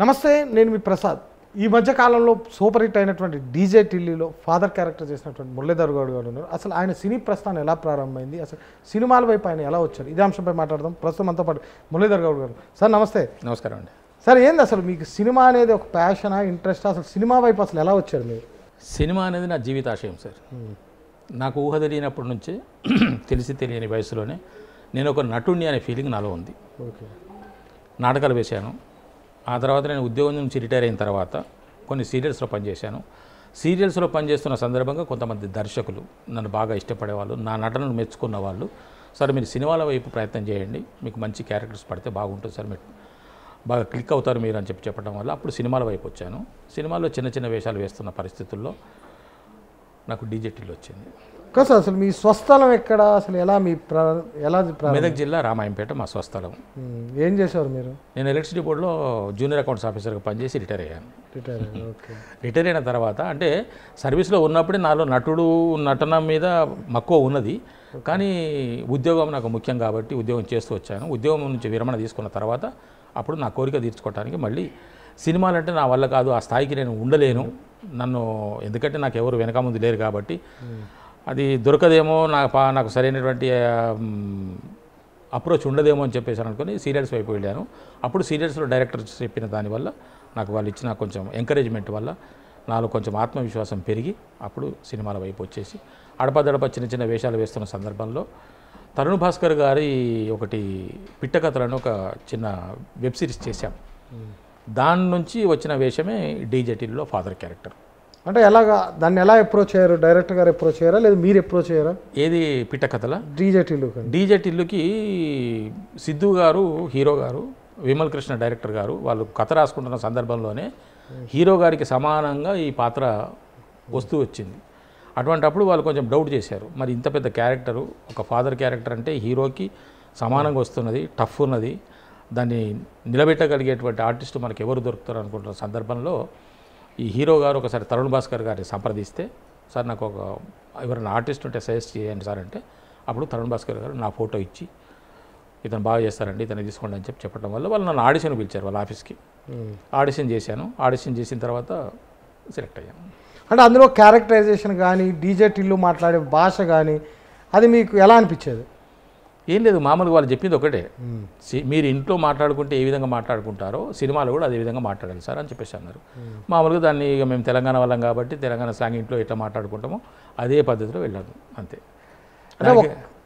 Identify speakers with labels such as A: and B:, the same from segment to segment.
A: నమస్తే నేను మీ ప్రసాద్ ఈ మధ్య కాలంలో సూపర్ హిట్ అయినటువంటి డీజే టిల్లీలో ఫాదర్ క్యారెక్టర్ చేసినటువంటి మురళీధర్ గౌడ్ గారు ఉన్నారు అసలు ఆయన సినీ ప్రస్థానం ఎలా ప్రారంభమైంది అసలు సినిమాల వైపు ఆయన ఎలా వచ్చారు ఇదే అంశంపై మాట్లాడదాం ప్రస్తుతం అంతా పాటు మురళీధర్ గౌడ్ గారు సార్ నమస్తే నమస్కారం అండి సార్ ఏంది అసలు మీకు సినిమా అనేది ఒక ప్యాషనా ఇంట్రెస్ట్ అసలు సినిమా వైపు అసలు ఎలా వచ్చారు మీరు
B: సినిమా అనేది నా జీవితాశయం సార్ నాకు ఊహ తెలియనప్పటి నుంచి తెలిసి తెలియని వయసులోనే నేను ఒక నటుణ్ణి అనే ఫీలింగ్ నాలో ఉంది ఓకే నాటకాలు వేశాను ఆ తర్వాత నేను ఉద్యోగం నుంచి రిటైర్ అయిన తర్వాత కొన్ని సీరియల్స్లో పనిచేశాను సీరియల్స్లో పనిచేస్తున్న సందర్భంగా కొంతమంది దర్శకులు నన్ను బాగా ఇష్టపడేవాళ్ళు నా నటనను మెచ్చుకున్న వాళ్ళు సార్ మీరు సినిమాల వైపు ప్రయత్నం చేయండి మీకు మంచి క్యారెక్టర్స్ పడితే బాగుంటుంది సార్ మీరు బాగా క్లిక్ అవుతారు మీరు అని చెప్పి చెప్పడం వల్ల అప్పుడు సినిమాల వైపు వచ్చాను సినిమాల్లో చిన్న చిన్న వేషాలు వేస్తున్న పరిస్థితుల్లో నాకు డీజెటీలో వచ్చింది
A: కాదు అసలు మీ స్వస్థలం ఎక్కడ అసలు ఎలా మీ ఎలా మెదక్
B: జిల్లా రామాయంపేట మా స్వస్థలం
A: ఏం చేశారు మీరు
B: నేను ఎలక్ట్రిసిటీ బోర్డులో జూనియర్ అకౌంట్స్ ఆఫీసర్గా పనిచేసి రిటైర్ అయ్యాను రిటైర్ ఓకే రిటైర్ అయిన తర్వాత అంటే సర్వీస్లో ఉన్నప్పుడే నాలో నటుడు నటన మీద మక్కువ ఉన్నది కానీ ఉద్యోగం నాకు ముఖ్యం కాబట్టి ఉద్యోగం చేస్తూ వచ్చాను ఉద్యోగం నుంచి విరమణ తీసుకున్న తర్వాత అప్పుడు నా కోరిక తీర్చుకోవడానికి మళ్ళీ సినిమాలంటే నా వల్ల కాదు ఆ స్థాయికి నేను ఉండలేను నన్ను ఎందుకంటే నాకు ఎవరు వెనక ముందు లేరు కాబట్టి అది దొరకదేమో నా నాకు సరైనటువంటి అప్రోచ్ ఉండదేమో అని చెప్పేసి అనుకుని సీరియల్స్ వైపు వెళ్ళాను అప్పుడు సీరియల్స్లో డైరెక్టర్ చెప్పిన దానివల్ల నాకు వాళ్ళు ఇచ్చిన కొంచెం ఎంకరేజ్మెంట్ వల్ల నాలో కొంచెం ఆత్మవిశ్వాసం పెరిగి అప్పుడు సినిమాల వైపు వచ్చేసి అడపదడప చిన్న చిన్న వేషాలు వేస్తున్న సందర్భంలో తరుణ్ భాస్కర్ గారి ఒకటి పిట్టకథలను ఒక చిన్న వెబ్ సిరీస్ చేశాం దాని నుంచి వచ్చిన వేషమే డీజెటిల్లో ఫాదర్ క్యారెక్టర్
A: అంటే ఎలాగా దాన్ని ఎలా అప్రోచ్ అయ్యారు డైరెక్టర్ గారు అప్రోచ్ అయ్యారా లేదా మీరు అప్రోచ్ అయ్యారా
B: ఏది పిట్ట కథల డీజెటిల్లు డీజెటిల్లుకి సిద్ధు గారు హీరో గారు విమల్ కృష్ణ డైరెక్టర్ గారు వాళ్ళు కథ రాసుకుంటున్న సందర్భంలోనే హీరో గారికి సమానంగా ఈ పాత్ర వస్తూ వచ్చింది అటువంటప్పుడు వాళ్ళు కొంచెం డౌట్ చేశారు మరి ఇంత పెద్ద క్యారెక్టరు ఒక ఫాదర్ క్యారెక్టర్ అంటే హీరోకి సమానంగా వస్తున్నది టఫ్ ఉన్నది దాన్ని నిలబెట్టగలిగేటువంటి ఆర్టిస్టు మనకు ఎవరు దొరుకుతారు అనుకుంటున్న సందర్భంలో ఈ హీరో గారు ఒకసారి తరుణ్ భాస్కర్ గారిని సంప్రదిస్తే సార్ నాకు ఒక ఎవరైనా ఆర్టిస్ట్ ఉంటే సజెస్ట్ చేయండి సార్ అంటే అప్పుడు తరుణ్ భాస్కర్ గారు నా ఫోటో ఇచ్చి ఇతను బాగా చేస్తారండి ఇతను తీసుకోండి అని చెప్పి చెప్పడం వల్ల వాళ్ళు నన్ను ఆడిషన్ పిలిచారు వాళ్ళ ఆఫీస్కి ఆడిషన్ చేశాను ఆడిషన్ చేసిన తర్వాత సెలెక్ట్ అయ్యాను
A: అంటే అందులో క్యారెక్టరైజేషన్ కానీ డీజే టిల్లు మాట్లాడే భాష కానీ అది మీకు ఎలా అనిపించేది ఏం లేదు
B: మామూలుగా వాళ్ళు చెప్పింది ఒకటే మీరు ఇంట్లో మాట్లాడుకుంటే ఏ విధంగా మాట్లాడుకుంటారో సినిమాలో కూడా అదే విధంగా మాట్లాడాలి సార్ అని చెప్పేసి అన్నారు మామూలుగా దాన్ని ఇక మేము తెలంగాణ వాళ్ళం కాబట్టి తెలంగాణ స్లాంగ్ ఇంట్లో ఎట్లా మాట్లాడుకుంటామో అదే పద్ధతిలో వెళ్ళాను అంతే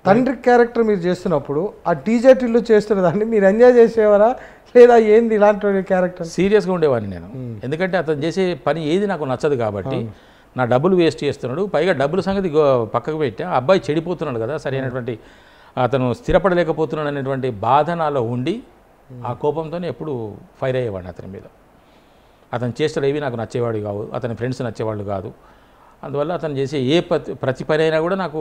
A: తండ్రి క్యారెక్టర్ మీరు చేస్తున్నప్పుడు ఆ టీజర్టీలు చేస్తున్న దాన్ని మీరు ఎంజాయ్ చేసేవారా లేదా ఏంది ఇలాంటి క్యారెక్టర్ సీరియస్గా
B: ఉండేవాడిని నేను ఎందుకంటే అతను చేసే పని ఏది నాకు నచ్చదు కాబట్టి నా డబ్బులు వేస్ట్ చేస్తున్నాడు పైగా డబ్బుల సంగతి పక్కకు పెట్టి ఆ అబ్బాయి చెడిపోతున్నాడు కదా సరైనటువంటి అతను స్థిరపడలేకపోతున్నాడు అనేటువంటి బాధ నాలో ఉండి ఆ hmm. కోపంతోనే ఎప్పుడు ఫైర్ అయ్యేవాడిని అతని మీద అతని చేష్టలు ఏవి నాకు నచ్చేవాడు కావు అతని ఫ్రెండ్స్ నచ్చేవాళ్ళు కాదు అందువల్ల అతను చేసే ఏ ప్రతి పని అయినా కూడా నాకు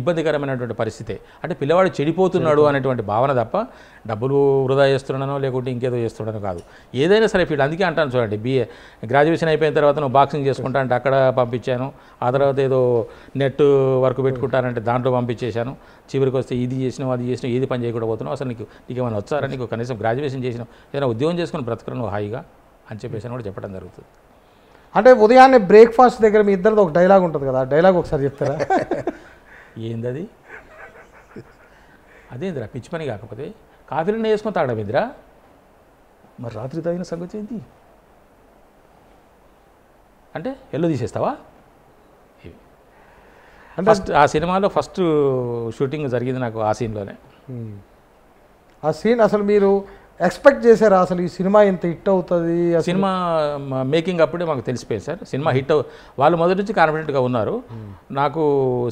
B: ఇబ్బందికరమైనటువంటి పరిస్థితే అంటే పిల్లవాడు చెడిపోతున్నాడు అనేటువంటి భావన తప్ప డబ్బులు వృధా చేస్తున్నానో లేకుంటే ఇంకేదో చేస్తున్నాను కాదు ఏదైనా సరే ఫీల్డ్ అందుకే అంటాను చూడండి బీఏ గ్రాడ్యుయేషన్ అయిపోయిన తర్వాత నువ్వు బాక్సింగ్ చేసుకుంటా అంటే అక్కడ పంపించాను ఆ తర్వాత ఏదో నెట్ వర్క్ పెట్టుకుంటానంటే దాంట్లో పంపించేశాను చివరికి వస్తే ఇది చేసినావు అది చేసినావు ఏది పని చేయకుండా పోతున్నావు అసలు నీకు నీకు ఏమైనా వచ్చారా నీకు కనీసం గ్రాడ్యుయేషన్ చేసినావు ఏదైనా ఉద్యోగం చేసుకుని బ్రతకడం నువ్వు హాయిగా అని చెప్పేసి కూడా చెప్పడం జరుగుతుంది
A: అంటే ఉదయాన్నే బ్రేక్ఫాస్ట్ దగ్గర మీ ఇద్దరిది ఒక డైలాగ్ ఉంటుంది కదా ఆ డైలాగ్ ఒకసారి చెప్తారా
B: ఏంది అది అదేందిరా పిచ్చి పని కాకపోతే కాఫీలోనే వేసుకుని తాగడం ఏందిరా మరి రాత్రి తాగిన సంగతి ఏంటి అంటే ఎల్లో తీసేస్తావా ఫస్ట్ ఆ సినిమాలో ఫస్ట్ షూటింగ్ జరిగింది నాకు ఆ సీన్లోనే
A: ఆ సీన్ అసలు మీరు ఎక్స్పెక్ట్ చేశారు అసలు ఈ సినిమా ఇంత హిట్ అవుతుంది సినిమా
B: మేకింగ్ అప్పుడే మాకు తెలిసిపోయింది సార్ సినిమా హిట్ వాళ్ళు మొదటి నుంచి కాన్ఫిడెంట్గా ఉన్నారు hmm. నాకు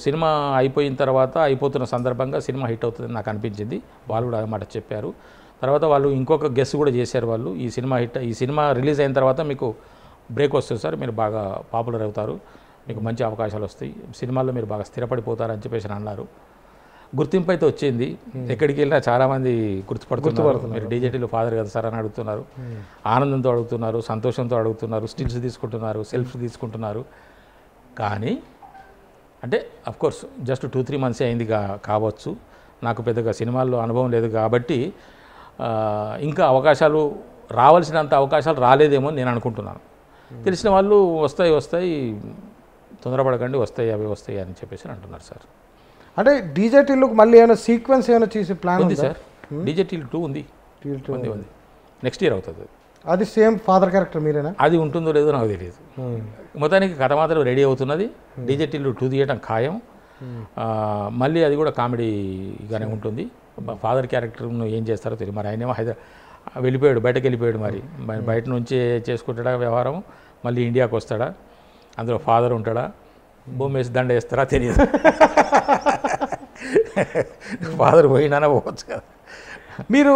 B: సినిమా అయిపోయిన తర్వాత అయిపోతున్న సందర్భంగా సినిమా హిట్ అవుతుంది నాకు అనిపించింది వాళ్ళు కూడా అన్నమాట చెప్పారు తర్వాత వాళ్ళు ఇంకొక గెస్ట్ కూడా చేశారు వాళ్ళు ఈ సినిమా హిట్ ఈ సినిమా రిలీజ్ అయిన తర్వాత మీకు బ్రేక్ వస్తుంది సార్ మీరు బాగా పాపులర్ అవుతారు మీకు మంచి అవకాశాలు వస్తాయి సినిమాల్లో మీరు బాగా స్థిరపడిపోతారని చెప్పేసి అన్నారు గుర్తింపు అయితే వచ్చింది hmm. ఎక్కడికి వెళ్ళినా మంది గుర్తుపడుతున్నారు మీరు డీజేటీలో ఫాదర్ కదా సార్ అని అడుగుతున్నారు hmm. ఆనందంతో అడుగుతున్నారు సంతోషంతో అడుగుతున్నారు స్టిల్స్ తీసుకుంటున్నారు సెల్ఫ్ తీసుకుంటున్నారు కానీ అంటే course just two three months అయింది కావచ్చు నాకు పెద్దగా సినిమాల్లో అనుభవం లేదు కాబట్టి ఇంకా అవకాశాలు రావాల్సినంత అవకాశాలు రాలేదేమో నేను అనుకుంటున్నాను hmm. తెలిసిన వాళ్ళు వస్తాయి వస్తాయి తొందరపడకండి వస్తాయి అవి వస్తాయి అని చెప్పేసి అంటున్నారు సార్
A: అంటే డీజే మళ్ళీ ఏమైనా సీక్వెన్స్ ఏమైనా చేసి ప్లాన్ ఉంది సార్
B: డీజే hmm? టూ ఉంది టిల్ టూ ఉంది ఉంది నెక్స్ట్ ఇయర్ అవుతుంది
A: అది సేమ్ ఫాదర్ క్యారెక్టర్ మీరేనా
B: అది ఉంటుందో లేదో నాకు తెలియదు hmm. మొత్తానికి కథ మాత్రం రెడీ అవుతున్నది డీజే hmm. టూ తీయటం ఖాయం మళ్ళీ అది కూడా కామెడీగానే ఉంటుంది ఫాదర్ క్యారెక్టర్ను ఏం చేస్తారో తెలియదు మరి ఆయనేమో హైదరా వెళ్ళిపోయాడు బయటకు వెళ్ళిపోయాడు మరి బయట నుంచి చేసుకుంటాడా వ్యవహారం మళ్ళీ ఇండియాకు వస్తాడా అందులో ఫాదర్ ఉంటాడా భూమి వేసి దండ వేస్తారా తెలియదు ఫాదర్ పోయినా పోవచ్చు
A: కదా మీరు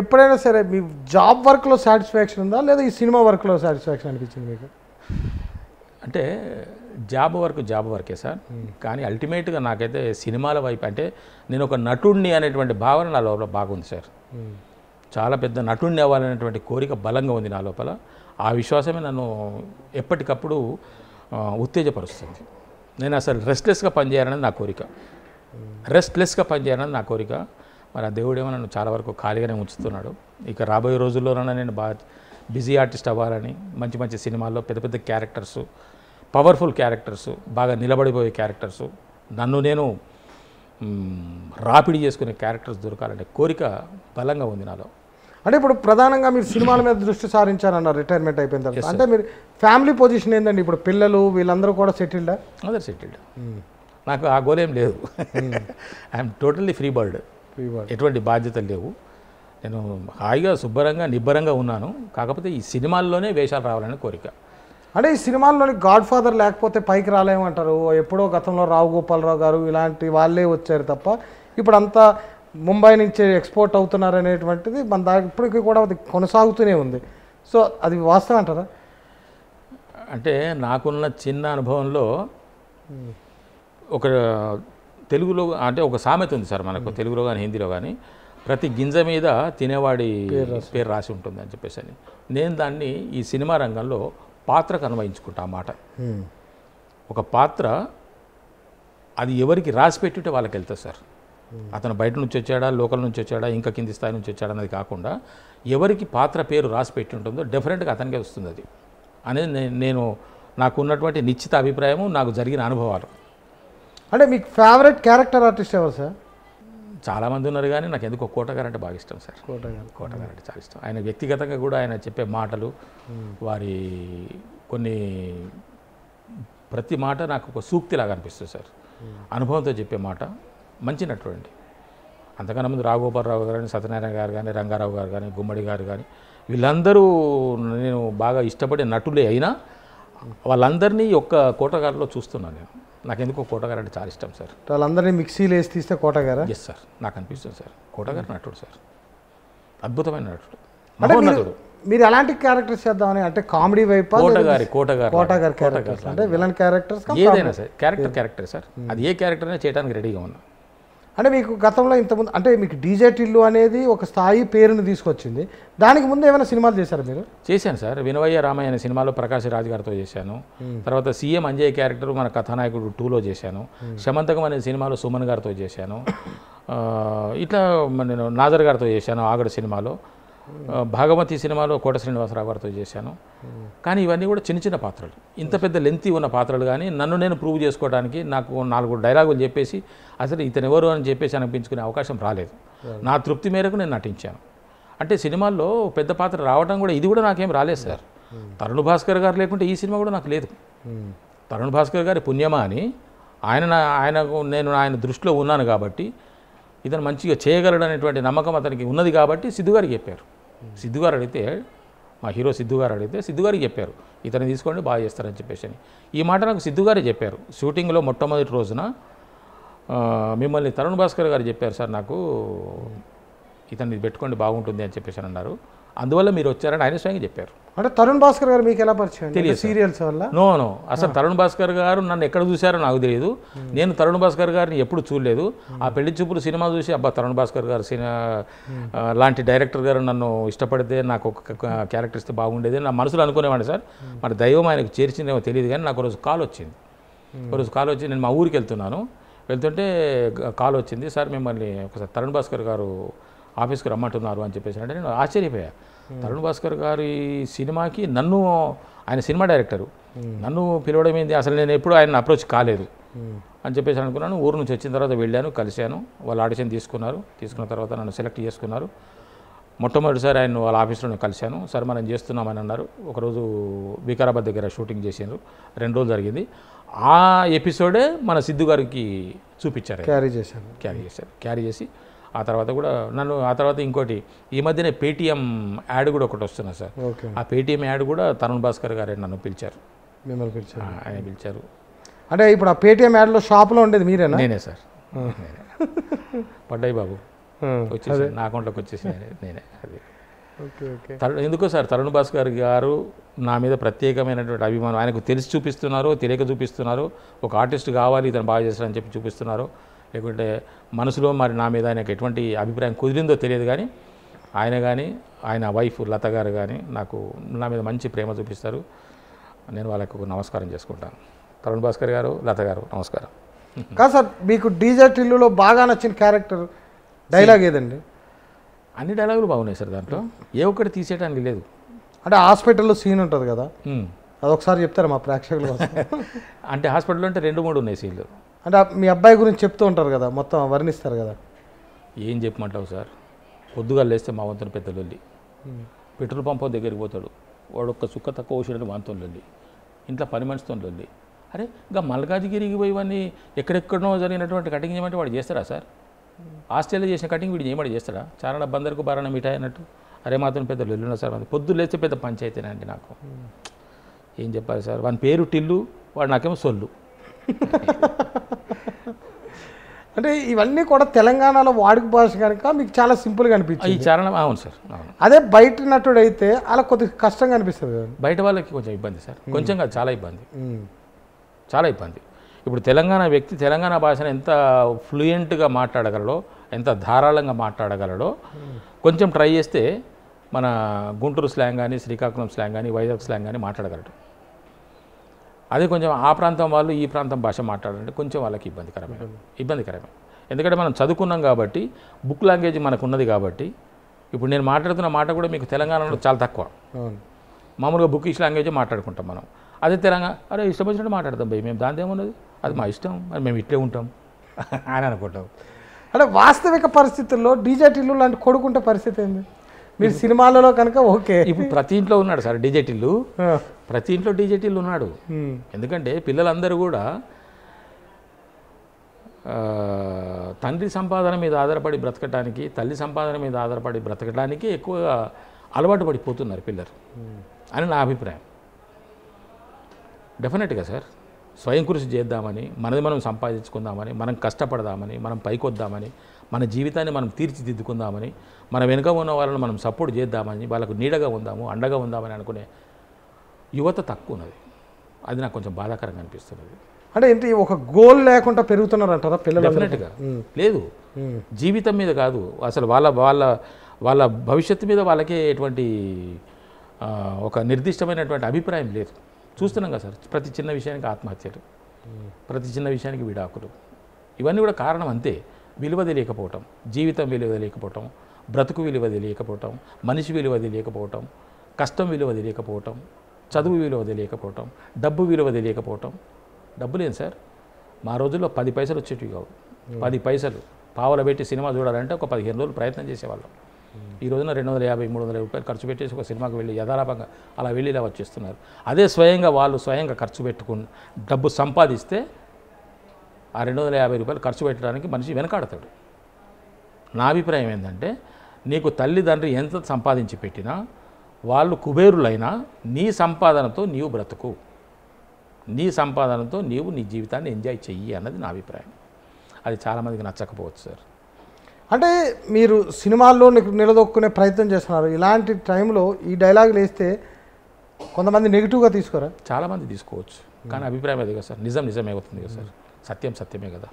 A: ఎప్పుడైనా సరే మీ జాబ్ వర్క్లో సాటిస్ఫాక్షన్ ఉందా లేదా ఈ సినిమా వర్క్లో సాటిస్ఫాక్షన్ అనిపించింది మీకు
B: అంటే జాబ్ వర్క్ జాబ్ వర్కే సార్ కానీ అల్టిమేట్గా నాకైతే సినిమాల వైపు అంటే నేను ఒక నటుడిని అనేటువంటి భావన నా లోపల బాగుంది సార్ చాలా పెద్ద నటుడిని అవ్వాలనేటువంటి కోరిక బలంగా ఉంది నా లోపల ఆ విశ్వాసమే నన్ను ఎప్పటికప్పుడు ఉత్తేజపరుస్తుంది నేను అసలు రెస్ట్లెస్గా పనిచేయాలనేది నా కోరిక రెస్ట్లెస్గా పనిచేయాలని నా కోరిక మరి ఆ దేవుడేమో నన్ను చాలా వరకు ఖాళీగానే ఉంచుతున్నాడు ఇక రాబోయే రోజుల్లోనైనా నేను బాగా బిజీ ఆర్టిస్ట్ అవ్వాలని మంచి మంచి సినిమాల్లో పెద్ద పెద్ద క్యారెక్టర్స్ పవర్ఫుల్ క్యారెక్టర్స్ బాగా నిలబడిపోయే క్యారెక్టర్స్ నన్ను నేను రాపిడి చేసుకునే క్యారెక్టర్స్ దొరకాలనే కోరిక బలంగా ఉంది నాలో
A: అంటే ఇప్పుడు ప్రధానంగా మీరు సినిమాల మీద దృష్టి సారించారన్నారు రిటైర్మెంట్ అయిపోయిన తర్వాత అంటే మీరు ఫ్యామిలీ పొజిషన్ ఏంటండి ఇప్పుడు పిల్లలు వీళ్ళందరూ కూడా సెటిల్డా అదే
B: సెటిల్డ్ నాకు ఆ గోలేం లేదు I'm totally free bird free bird ఎటువంటి బాధ్యతలు లేవు నేను హాయిగా శుభ్రంగా నిబ్బరంగా ఉన్నాను కాకపోతే ఈ సినిమాల్లోనే వేషాలు రావాలని కోరిక
A: అంటే ఈ సినిమాల్లోని గాడ్ ఫాదర్ లేకపోతే పైకి రాలేమంటారు ఎప్పుడో గతంలో రావు గోపాలరావు గారు ఇలాంటి వాళ్ళే వచ్చారు తప్ప ఇప్పుడు అంతా ముంబై నుంచి ఎక్స్పోర్ట్ అవుతున్నారు అనేటువంటిది మన దా ఇప్పటికీ కూడా అది కొనసాగుతూనే ఉంది సో అది వాస్తవం అంటారా
B: అంటే నాకున్న చిన్న అనుభవంలో hmm. ఒక తెలుగులో అంటే ఒక సామెత ఉంది సార్ మనకు తెలుగులో కానీ హిందీలో కానీ ప్రతి గింజ మీద తినేవాడి పేరు రాసి ఉంటుంది అని చెప్పేసి అని నేను దాన్ని ఈ సినిమా రంగంలో పాత్రకు అన్వయించుకుంటా మాట ఒక పాత్ర అది ఎవరికి రాసి పెట్టుంటే వాళ్ళకి వెళ్తుంది సార్ అతను బయట నుంచి వచ్చాడా లోకల్ నుంచి వచ్చాడా ఇంకా కింది స్థాయి నుంచి వచ్చాడా అనేది కాకుండా ఎవరికి పాత్ర పేరు రాసి పెట్టి ఉంటుందో డెఫినెట్గా అతనికే వస్తుంది అది అనేది నేను నాకున్నటువంటి నిశ్చిత అభిప్రాయము నాకు జరిగిన అనుభవాలు
A: అంటే మీకు ఫేవరెట్ క్యారెక్టర్ ఆర్టిస్ట్ ఎవరు సార్
B: చాలామంది ఉన్నారు కానీ నాకు ఎందుకో కోటగారు అంటే బాగా ఇష్టం సార్ కోటగారు కోటగారు అంటే చాలా ఇష్టం ఆయన వ్యక్తిగతంగా కూడా ఆయన చెప్పే మాటలు hmm. వారి కొన్ని ప్రతి మాట నాకు ఒక సూక్తిలాగా అనిపిస్తుంది సార్ hmm. అనుభవంతో చెప్పే మాట మంచి నటుడు అండి అంతకన్నా ముందు రాఘోపాలరావు గారు కానీ సత్యనారాయణ గారు కానీ రంగారావు గారు కానీ గుమ్మడి గారు కానీ వీళ్ళందరూ నేను బాగా ఇష్టపడే నటులే అయినా hmm. వాళ్ళందరినీ ఒక్క కోటగారిలో చూస్తున్నాను నేను నాకు ఎందుకో కోటగారు అంటే చాలా ఇష్టం సార్
A: వాళ్ళందరినీ మిక్సీలు వేసి తీస్తే కోటగారా ఎస్ సార్ నాకు అనిపిస్తుంది సార్
B: కోటగారు నటుడు సార్ అద్భుతమైన నటుడు
A: మహోన్నతుడు మీరు ఎలాంటి క్యారెక్టర్స్ చేద్దామని అంటే కామెడీ వైపు కోటగారి కోటగారు కోటగారి క్యారెక్టర్స్ అంటే విలన్ క్యారెక్టర్స్ ఏదైనా సార్
B: క్యారెక్టర్ క్యారెక్టర్ సార్ అది ఏ క్యారెక్టర్ అయినా చేయడానికి రెడీగా ఉన్నా
A: అంటే మీకు గతంలో ఇంతకుముందు అంటే మీకు డీజే టిల్లు అనేది ఒక స్థాయి పేరుని తీసుకొచ్చింది దానికి ముందు ఏమైనా సినిమాలు చేశారు మీరు చేశాను
B: సార్ వినవయ్య రామయ్య అనే సినిమాలో ప్రకాష్ రాజ్ గారితో చేశాను తర్వాత సీఎం అంజయ్ క్యారెక్టర్ మన కథానాయకుడు టూలో చేశాను శమంతకం అనే సినిమాలో సుమన్ గారితో చేశాను ఇట్లా నేను నాజర్ గారితో చేశాను ఆగడ సినిమాలో భాగమతి సినిమాలో కోట శ్రీనివాసరావు గారితో చేశాను కానీ ఇవన్నీ కూడా చిన్న చిన్న పాత్రలు ఇంత పెద్ద లెంతి ఉన్న పాత్రలు కానీ నన్ను నేను ప్రూవ్ చేసుకోవడానికి నాకు నాలుగు డైలాగులు చెప్పేసి అసలు ఇతను ఎవరు అని చెప్పేసి అనిపించుకునే అవకాశం రాలేదు నా తృప్తి మేరకు నేను నటించాను అంటే సినిమాల్లో పెద్ద పాత్ర రావడం కూడా ఇది కూడా నాకేం రాలేదు సార్ తరుణ్ భాస్కర్ గారు లేకుంటే ఈ సినిమా కూడా నాకు లేదు తరుణ్ భాస్కర్ గారి పుణ్యమా అని ఆయన ఆయన నేను ఆయన దృష్టిలో ఉన్నాను కాబట్టి ఇతను మంచిగా చేయగలడు అనేటువంటి నమ్మకం అతనికి ఉన్నది కాబట్టి సిద్ధు గారికి చెప్పారు సిద్ధుగారు అడిగితే మా హీరో సిద్ధుగారు అడిగితే సిద్ధుగారికి చెప్పారు ఇతను తీసుకోండి బాగా చేస్తారని చెప్పేసి అని ఈ మాట నాకు సిద్ధుగారే చెప్పారు షూటింగ్లో మొట్టమొదటి రోజున మిమ్మల్ని తరుణ్ భాస్కర్ గారు చెప్పారు సార్ నాకు ఇతన్ని పెట్టుకోండి బాగుంటుంది అని చెప్పేసి అన్నారు అందువల్ల మీరు వచ్చారని ఆయన స్వయంగా చెప్పారు
A: అంటే తరుణ్ భాస్కర్ గారు మీకు ఎలా పరిచయం తెలియదు సీరియల్స్ వల్ల నో నో
B: అసలు తరుణ్ భాస్కర్ గారు నన్ను ఎక్కడ చూశారో నాకు తెలియదు నేను తరుణ్ భాస్కర్ గారిని ఎప్పుడు చూడలేదు ఆ పెళ్లి చూపులు సినిమా చూసి అబ్బా తరుణ్ భాస్కర్ గారు సినిమా లాంటి డైరెక్టర్ గారు నన్ను ఇష్టపడితే నాకు ఒక క్యారెక్టర్ ఇస్తే బాగుండేది నా మనసులో అనుకునేవాడి సార్ మరి దైవం ఆయనకు చేర్చిందేమో తెలియదు కానీ నాకు రోజు కాల్ వచ్చింది ఒకరోజు కాల్ వచ్చి నేను మా ఊరికి వెళ్తున్నాను వెళ్తుంటే కాల్ వచ్చింది సార్ మిమ్మల్ని ఒకసారి తరుణ్ భాస్కర్ గారు ఆఫీస్కి రమ్మంటున్నారు అని చెప్పేసి అంటే నేను ఆశ్చర్యపోయా తరుణ్ భాస్కర్ గారి సినిమాకి నన్ను ఆయన సినిమా డైరెక్టరు నన్ను పిలవడం ఏంది అసలు నేను ఎప్పుడు ఆయన అప్రోచ్ కాలేదు అని చెప్పేసి అనుకున్నాను ఊరు నుంచి వచ్చిన తర్వాత వెళ్ళాను కలిశాను వాళ్ళు ఆడిషన్ తీసుకున్నారు తీసుకున్న తర్వాత నన్ను సెలెక్ట్ చేసుకున్నారు మొట్టమొదటిసారి ఆయన వాళ్ళ ఆఫీస్లో కలిశాను సార్ మనం చేస్తున్నామని అన్నారు ఒకరోజు వికారాబాద్ దగ్గర షూటింగ్ చేశారు రెండు రోజులు జరిగింది ఆ ఎపిసోడే మన సిద్ధు గారికి చూపించారు క్యారీ చేశారు క్యారీ చేశారు క్యారీ చేసి ఆ తర్వాత కూడా నన్ను ఆ తర్వాత ఇంకోటి ఈ మధ్యనే పేటీఎం యాడ్ కూడా ఒకటి వస్తున్నా సార్ ఆ పేటీఎం యాడ్ కూడా తరుణ్ భాస్కర్ గారే నన్ను పిలిచారు
A: మిమ్మల్ని పిలిచారు ఆయన పిలిచారు అంటే ఇప్పుడు ఆ పేటీఎం యాడ్లో షాప్లో ఉండేది మీరే నేనే సార్
B: పడ్డాయి బాబు వచ్చేసి నా అకౌంట్లోకి వచ్చేసి నేనే అది ఎందుకో సార్ తరుణ్ భాస్కర్ గారు నా మీద ప్రత్యేకమైనటువంటి అభిమానం ఆయనకు తెలిసి చూపిస్తున్నారు తెలియక చూపిస్తున్నారు ఒక ఆర్టిస్ట్ కావాలి ఇతను బాగా చేస్తారని చెప్పి చూపిస్తున్నారు లేకుంటే మనసులో మరి నా మీద ఆయనకు ఎటువంటి అభిప్రాయం కుదిరిందో తెలియదు కానీ ఆయన కానీ ఆయన వైఫ్ లత గారు కానీ నాకు నా మీద మంచి ప్రేమ చూపిస్తారు నేను వాళ్ళకు నమస్కారం చేసుకుంటాను తరుణ్ భాస్కర్ గారు లత గారు నమస్కారం కాదు సార్
A: మీకు డీజే ఇల్లులో బాగా నచ్చిన క్యారెక్టర్ డైలాగ్
B: ఏదండి అన్ని డైలాగులు బాగున్నాయి సార్ దాంట్లో ఏ ఒక్కటి తీసేయడానికి లేదు
A: అంటే హాస్పిటల్లో సీన్ ఉంటుంది కదా అదొకసారి చెప్తారా మా ప్రేక్షకులు
B: అంటే హాస్పిటల్లో అంటే రెండు మూడు ఉన్నాయి సీన్లు
A: అంటే మీ అబ్బాయి గురించి చెప్తూ ఉంటారు కదా మొత్తం వర్ణిస్తారు కదా
B: ఏం చెప్పమంటావు సార్ పొద్దుగా లేస్తే మా వంతన పెద్దలొల్లి పెట్రోల్ పంప్ దగ్గరికి పోతాడు వాడు ఒక్క చుక్క తక్కువ వచ్చినట్టు వంతం ఇంట్లో పని మనిషితో లొల్లి అరే ఇంకా మల్కాజిగిరికి ఇవన్నీ ఎక్కడెక్కడో జరిగినటువంటి కటింగ్ చేయమంటే వాడు చేస్తారా సార్ ఆస్ట్రేలియా చేసిన కటింగ్ వీడు చేయమంటే చేస్తాడా చాలా బందరుకు బారాన మిఠాయి అన్నట్టు అరే మాత్రం పెద్ద లొల్లున్నా సార్ పొద్దు లేస్తే పెద్ద పంచాయతీనండి నాకు ఏం చెప్పాలి సార్ వాని పేరు టిల్లు వాడు నాకేమో సొల్లు
A: అంటే ఇవన్నీ కూడా తెలంగాణలో వాడుక భాష కనుక మీకు చాలా సింపుల్గా అనిపించింది ఈ చారణం అవును సార్ అవును అదే బయట నటుడు అయితే అలా కొద్దిగా కష్టంగా అనిపిస్తుంది
B: బయట వాళ్ళకి కొంచెం ఇబ్బంది సార్ కొంచెం కాదు చాలా ఇబ్బంది చాలా ఇబ్బంది ఇప్పుడు తెలంగాణ వ్యక్తి తెలంగాణ భాషను ఎంత ఫ్లూయెంట్గా మాట్లాడగలడో ఎంత ధారాళంగా మాట్లాడగలడో కొంచెం ట్రై చేస్తే మన గుంటూరు స్లాంగ్ కానీ శ్రీకాకుళం స్లాంగ్ కానీ వైజాగ్ స్లాంగ్ కానీ మాట్లాడగలడు అదే కొంచెం ఆ ప్రాంతం వాళ్ళు ఈ ప్రాంతం భాష మాట్లాడాలంటే కొంచెం వాళ్ళకి ఇబ్బందికరమే ఇబ్బందికరమే ఎందుకంటే మనం చదువుకున్నాం కాబట్టి బుక్ లాంగ్వేజ్ మనకు ఉన్నది కాబట్టి ఇప్పుడు నేను మాట్లాడుతున్న మాట కూడా మీకు తెలంగాణలో చాలా తక్కువ మామూలుగా బుక్ ఇష్ లాంగ్వేజ్ మాట్లాడుకుంటాం మనం అదే తెలంగాణ అరే ఇష్టం వచ్చినట్టు మాట్లాడతాం భయ్ మేము దాని ఏమున్నది అది మా
A: ఇష్టం మరి మేము ఇట్లే ఉంటాం అని అనుకుంటాం అంటే వాస్తవిక పరిస్థితుల్లో డీజే టిల్లు లాంటి కొడుకుంటే పరిస్థితి ఏంది
B: మీరు సినిమాలలో కనుక ఓకే ఇప్పుడు
A: ప్రతి ఇంట్లో ఉన్నాడు సార్ డీజే
B: టిల్లు ప్రతి ఇంట్లో డీజేటీలు ఉన్నాడు ఎందుకంటే పిల్లలందరూ కూడా తండ్రి సంపాదన మీద ఆధారపడి బ్రతకటానికి తల్లి సంపాదన మీద ఆధారపడి బ్రతకటానికి ఎక్కువగా అలవాటు పడిపోతున్నారు పిల్లలు అని నా అభిప్రాయం డెఫినెట్గా సార్ స్వయం కృషి చేద్దామని మనది మనం సంపాదించుకుందామని మనం కష్టపడదామని మనం పైకొద్దామని మన జీవితాన్ని మనం తీర్చిదిద్దుకుందామని మన వెనుక ఉన్న వాళ్ళని మనం సపోర్ట్ చేద్దామని వాళ్ళకు నీడగా ఉందాము అండగా ఉందామని అనుకునే యువత తక్కువ ఉన్నది అది నాకు కొంచెం బాధాకరంగా అనిపిస్తున్నది
A: అంటే ఏంటి ఒక గోల్ లేకుండా పెరుగుతున్నారు అంటారా పిల్లలు డెఫినెట్గా
B: లేదు జీవితం మీద కాదు అసలు వాళ్ళ వాళ్ళ వాళ్ళ భవిష్యత్తు మీద వాళ్ళకే ఎటువంటి ఒక నిర్దిష్టమైనటువంటి అభిప్రాయం లేదు చూస్తున్నాం కదా సార్ ప్రతి చిన్న విషయానికి ఆత్మహత్యలు ప్రతి చిన్న విషయానికి విడాకులు ఇవన్నీ కూడా కారణం అంతే విలువ తెలియకపోవటం జీవితం విలువ తెలియకపోవటం బ్రతుకు విలువ తెలియకపోవటం మనిషి విలువ తెలియకపోవటం కష్టం విలువ తెలియకపోవటం చదువు విలువ తెలియకపోవటం డబ్బు విలువ తెలియకపోవటం డబ్బు లేదు సార్ మా రోజుల్లో పది పైసలు వచ్చేటివి కావు పది పైసలు పావుల పెట్టి సినిమా చూడాలంటే ఒక పదిహేను రోజులు ప్రయత్నం చేసేవాళ్ళం ఈ రోజున రెండు వందల యాభై మూడు వందల రూపాయలు ఖర్చు పెట్టేసి ఒక సినిమాకి వెళ్ళి యథాలాపంగా అలా వెళ్ళి ఇలా వచ్చేస్తున్నారు అదే స్వయంగా వాళ్ళు స్వయంగా ఖర్చు పెట్టుకుని డబ్బు సంపాదిస్తే ఆ రెండు వందల యాభై రూపాయలు ఖర్చు పెట్టడానికి మనిషి వెనకాడతాడు నా అభిప్రాయం ఏంటంటే నీకు తల్లిదండ్రి ఎంత సంపాదించి పెట్టినా వాళ్ళు కుబేరులైనా నీ సంపాదనతో నీవు బ్రతుకు నీ సంపాదనతో నీవు నీ జీవితాన్ని ఎంజాయ్ చెయ్యి అన్నది నా అభిప్రాయం అది చాలామందికి నచ్చకపోవచ్చు సార్
A: అంటే మీరు సినిమాల్లో నిలదొక్కునే ప్రయత్నం చేస్తున్నారు ఇలాంటి టైంలో ఈ డైలాగులు వేస్తే కొంతమంది నెగిటివ్గా తీసుకోరా చాలామంది తీసుకోవచ్చు కానీ అభిప్రాయం
B: అది కదా సార్ నిజం నిజమే అవుతుంది కదా సార్ సత్యం సత్యమే కదా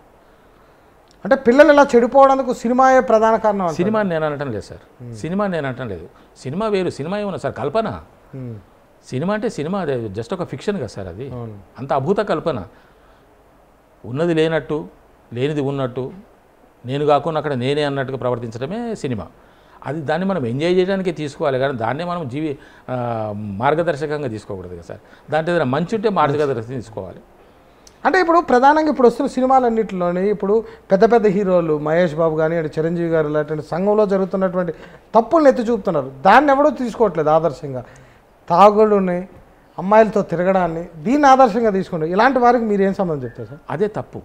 A: అంటే పిల్లలు ఇలా చెడిపోవడానికి సినిమాయే ప్రధాన కారణం సినిమా
B: నేను అనటం లేదు సార్ సినిమా నేను అనటం లేదు సినిమా వేరు సినిమా ఏమన్నా సార్ కల్పన సినిమా అంటే సినిమా అదే జస్ట్ ఒక ఫిక్షన్ కదా సార్ అది అంత అభూత కల్పన ఉన్నది లేనట్టు లేనిది ఉన్నట్టు నేను కాకుండా అక్కడ నేనే అన్నట్టుగా ప్రవర్తించడమే సినిమా అది దాన్ని మనం ఎంజాయ్ చేయడానికి తీసుకోవాలి కానీ దాన్నే మనం జీవి మార్గదర్శకంగా తీసుకోకూడదు కదా సార్ దాంట్లో ఏదైనా మంచి ఉంటే మార్గదర్శకం తీసుకోవాలి
A: అంటే ఇప్పుడు ప్రధానంగా ఇప్పుడు వస్తున్న సినిమాలన్నింటిలోని ఇప్పుడు పెద్ద పెద్ద హీరోలు మహేష్ బాబు కానీ అంటే చిరంజీవి గారు ఇలాంటి సంఘంలో జరుగుతున్నటువంటి తప్పులను ఎత్తి చూపుతున్నారు దాన్ని ఎవడో తీసుకోవట్లేదు ఆదర్శంగా తాగుడుని అమ్మాయిలతో తిరగడాన్ని దీన్ని ఆదర్శంగా తీసుకుంటారు ఇలాంటి వారికి మీరు ఏం సంబంధం చెప్తారు సార్ అదే
B: తప్పు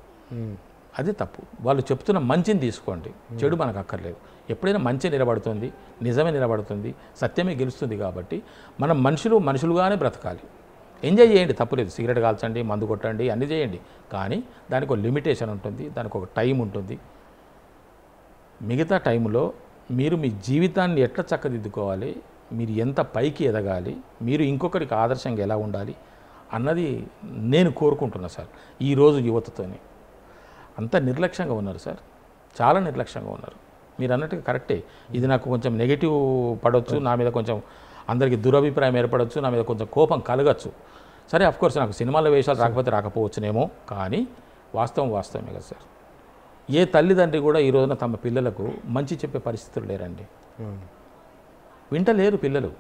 B: అది తప్పు వాళ్ళు చెప్తున్న మంచిని తీసుకోండి చెడు మనకు అక్కర్లేదు ఎప్పుడైనా మంచి నిలబడుతుంది నిజమే నిలబడుతుంది సత్యమే గెలుస్తుంది కాబట్టి మనం మనుషులు మనుషులుగానే బ్రతకాలి ఎంజాయ్ చేయండి తప్పలేదు సిగరెట్ కాల్చండి మందు కొట్టండి అన్నీ చేయండి కానీ దానికి ఒక లిమిటేషన్ ఉంటుంది దానికి ఒక టైం ఉంటుంది మిగతా టైంలో మీరు మీ జీవితాన్ని ఎట్లా చక్కదిద్దుకోవాలి మీరు ఎంత పైకి ఎదగాలి మీరు ఇంకొకరికి ఆదర్శంగా ఎలా ఉండాలి అన్నది నేను కోరుకుంటున్నా సార్ ఈరోజు యువతతోని అంత నిర్లక్ష్యంగా ఉన్నారు సార్ చాలా నిర్లక్ష్యంగా ఉన్నారు మీరు అన్నట్టుగా కరెక్టే ఇది నాకు కొంచెం నెగిటివ్ పడవచ్చు నా మీద కొంచెం అందరికీ దురభిప్రాయం ఏర్పడవచ్చు నా మీద కొంచెం కోపం కలగచ్చు సరే కోర్స్ నాకు సినిమాల వేషాలు రాకపోతే రాకపోవచ్చునేమో కానీ వాస్తవం వాస్తవమే కదా సార్ ఏ తల్లిదండ్రి కూడా ఈ రోజున తమ పిల్లలకు మంచి చెప్పే పరిస్థితులు లేరండి వింటలేరు పిల్లలు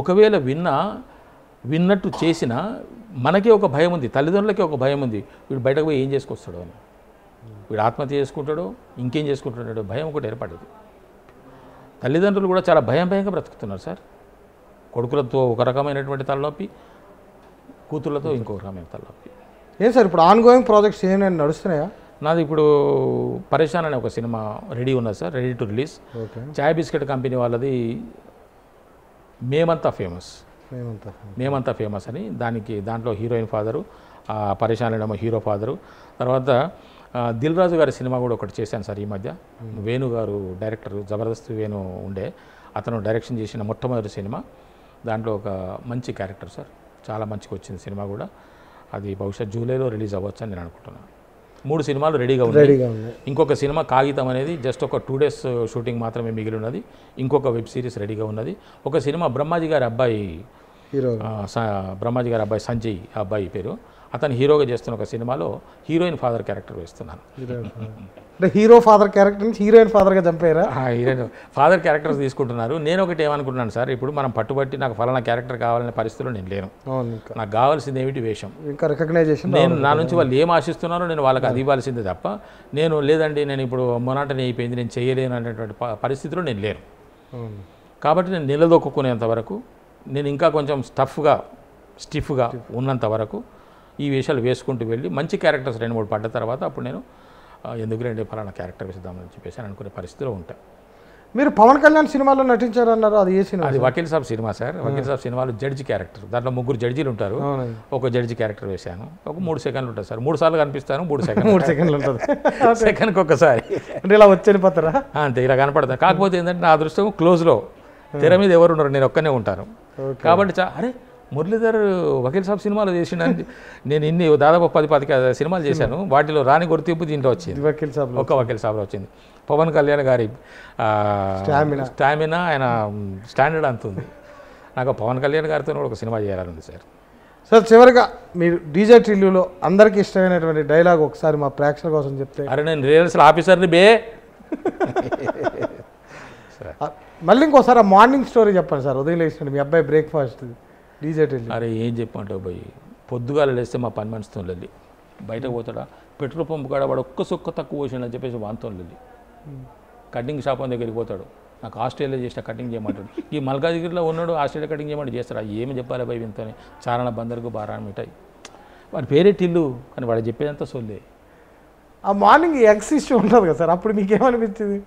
B: ఒకవేళ విన్నా విన్నట్టు చేసిన మనకే ఒక భయం ఉంది తల్లిదండ్రులకే ఒక భయం ఉంది వీడు బయటకు పోయి ఏం చేసుకొస్తాడో అని వీడు ఆత్మహత్య చేసుకుంటాడో ఇంకేం చేసుకుంటున్నాడో భయం ఒకటి ఏర్పడదు తల్లిదండ్రులు కూడా చాలా భయం భయంగా బ్రతుకుతున్నారు సార్ కొడుకులతో ఒక రకమైనటువంటి తలనొప్పి కూతుర్లతో ఇంకొక రకమైన తలనొప్పి
A: ఏం సార్ ఇప్పుడు ఆన్గోయింగ్ ప్రాజెక్ట్స్ ఏమైనా నడుస్తున్నాయా
B: నాది ఇప్పుడు పరేషాన్ అనే ఒక సినిమా రెడీ ఉన్నది sir ready to release Chai biscuit company వాళ్ళది మేమంతా ఫేమస్ మేమంతా ఫేమస్ అని దానికి దాంట్లో హీరోయిన్ ఫాదరు పరేషాన్ అనేమో హీరో ఫాదరు తర్వాత దిల్ రాజు గారి సినిమా కూడా ఒకటి చేశాను సార్ ఈ మధ్య వేణు గారు డైరెక్టర్ జబర్దస్త్ వేణు ఉండే అతను డైరెక్షన్ చేసిన మొట్టమొదటి సినిమా దాంట్లో ఒక మంచి క్యారెక్టర్ సార్ చాలా మంచిగా వచ్చింది సినిమా కూడా అది బహుశా జూలైలో రిలీజ్ అవ్వచ్చు అని నేను అనుకుంటున్నాను మూడు సినిమాలు రెడీగా ఉన్నాయి ఇంకొక సినిమా కాగితం అనేది జస్ట్ ఒక టూ డేస్ షూటింగ్ మాత్రమే మిగిలి ఉన్నది ఇంకొక వెబ్ సిరీస్ రెడీగా ఉన్నది ఒక సినిమా బ్రహ్మాజీ గారి అబ్బాయి బ్రహ్మాజీ గారి అబ్బాయి సంజయ్ అబ్బాయి పేరు అతను హీరోగా చేస్తున్న ఒక సినిమాలో హీరోయిన్ ఫాదర్ క్యారెక్టర్ వేస్తున్నాను
A: అంటే హీరో ఫాదర్ క్యారెక్టర్ హీరోయిన్ ఫాదర్గా చంపారా హీరోయిన్
B: ఫాదర్ క్యారెక్టర్స్ తీసుకుంటున్నారు నేను ఒకటి ఏమనుకుంటున్నాను సార్ ఇప్పుడు మనం పట్టుబట్టి నాకు ఫలానా క్యారెక్టర్ కావాలనే పరిస్థితిలో నేను లేను నాకు కావాల్సింది ఏమిటి వేషం
A: ఇంకా రికగ్నైజేషన్ నేను నా నుంచి వాళ్ళు
B: ఏం ఆశిస్తున్నారో నేను వాళ్ళకి అది ఇవ్వాల్సిందే తప్ప నేను లేదండి నేను ఇప్పుడు మొనాటని అయిపోయింది నేను చేయలేను అనేటువంటి పరిస్థితిలో నేను లేను కాబట్టి నేను నిలదొక్కునేంత వరకు నేను ఇంకా కొంచెం స్టఫ్గా స్టిఫ్గా ఉన్నంత వరకు ఈ వేషాలు వేసుకుంటూ వెళ్ళి మంచి క్యారెక్టర్స్ రెండు మూడు పడ్డ తర్వాత అప్పుడు నేను ఎందుకు రెండు ఫలానా క్యారెక్టర్ వేసిద్దామని చెప్పేసి అని అనుకునే పరిస్థితిలో ఉంటాను
A: మీరు పవన్ కళ్యాణ్ సినిమాలో నటించారన్నారు అది ఏ సినిమా అది వకీల్
B: సాబ్ సినిమా సార్ వకీల్ సాబ్ సినిమాలో జడ్జి క్యారెక్టర్ దాంట్లో ముగ్గురు జడ్జీలు ఉంటారు ఒక జడ్జి క్యారెక్టర్ వేశాను ఒక మూడు సెకండ్లు ఉంటుంది సార్ మూడు సార్లు కనిపిస్తాను మూడు సెకండ్ మూడు సెకండ్లు ఉంటుంది సెకండ్కి ఒక్కసారి అంటే ఇలా పోతారా అంతే ఇలా కనపడతాను కాకపోతే ఏంటంటే నా అదృష్టం క్లోజ్లో తెర మీద ఎవరు ఉన్నారు నేను ఒక్కనే ఉంటాను కాబట్టి అరే మురళీధర్ వకీల్ సాబ్ సినిమాలు చేసిండని నేను ఇన్ని దాదాపు పది పది సినిమాలు చేశాను వాటిలో రాని గుర్తింపు దీంట్లో వచ్చింది వకీల్ సాబ్ ఒక వకీల్ సాబ్లో వచ్చింది పవన్ కళ్యాణ్ గారి స్టామినా ఆయన స్టాండర్డ్ అంతుంది నాకు పవన్ కళ్యాణ్ గారితో కూడా ఒక సినిమా చేయాలనుంది సార్
A: సార్ చివరిగా మీరు డీజే టిల్లులో అందరికీ ఇష్టమైనటువంటి డైలాగ్ ఒకసారి మా ప్రేక్షకుల కోసం చెప్తే అరే
B: నేను రిహర్సల్ ఆఫీసర్ని బే
A: మళ్ళీ ఇంకోసారి మార్నింగ్ స్టోరీ చెప్పండి సార్ ఉదయం లేచినాడు మీ అబ్బాయి బ్రేక్ఫాస్ట్
B: డీజెట్ అరే ఏం చెప్పమంటావు పోయి పొద్దుగాల లేస్తే మా పని మనిషితో వెళ్ళి బయటకు పోతాడా పెట్రోల్ పంపు కాడ వాడు ఒక్క సొక్క తక్కువ అని చెప్పేసి వాంతో వెళ్ళి కటింగ్ షాప్ దగ్గరికి పోతాడు నాకు ఆస్ట్రేలియా చేసిన కటింగ్ చేయమంటాడు ఈ దగ్గరలో ఉన్నాడు ఆస్ట్రేలియా కటింగ్ చేయమంటే చేస్తాడు ఏమి చెప్పాలి భయ ఇంతనే చారణ బందరుకు బారా మిఠాయి వాడి టిల్లు కానీ వాడు చెప్పేదంతా సొల్లే
A: ఆ మార్నింగ్ ఎక్స్ ఇష్యూ ఉంటుంది కదా సార్ అప్పుడు మీకేమనిపించింది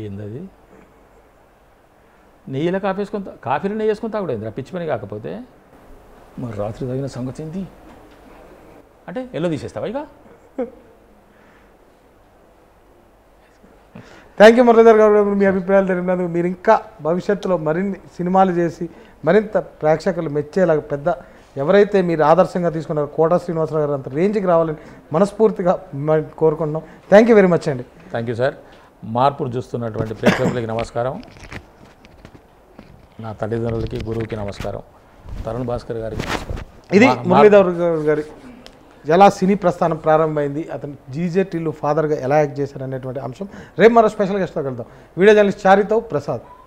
B: ఏందది నెయ్యిలో కాఫీ వేసుకొని కాఫీలో నెయ్యి వేసుకుని తాగుడు పిచ్చి పని కాకపోతే మరి రాత్రి తగిన సంగతి ఏంటి అంటే ఎల్లో తీసేస్తావా ఇక
A: థ్యాంక్ యూ మురళీధర్ గారు మీ అభిప్రాయాలు తెలిపినందుకు మీరు ఇంకా భవిష్యత్తులో మరిన్ని సినిమాలు చేసి మరింత ప్రేక్షకులు మెచ్చేలాగా పెద్ద ఎవరైతే మీరు ఆదర్శంగా తీసుకున్నారో కోట శ్రీనివాసరావు గారు అంత రేంజ్కి రావాలని మనస్ఫూర్తిగా కోరుకుంటున్నాం థ్యాంక్ యూ వెరీ మచ్ అండి
B: థ్యాంక్ యూ సార్ మార్పులు చూస్తున్నటువంటి ప్రేక్షకులకి నమస్కారం నా తల్లిదండ్రులకి గురువుకి నమస్కారం
A: తరుణ్ భాస్కర్ గారికి ఇది మురళీధర్ గారి ఎలా సినీ ప్రస్థానం ప్రారంభమైంది అతను జీజేటీలు ఫాదర్గా ఎలా యాక్ట్ చేశారు అనేటువంటి అంశం రేపు మరో స్పెషల్ గెస్ట్తో కలుద్దాం వీడియో జర్నలిస్ట్ చారితో ప్రసాద్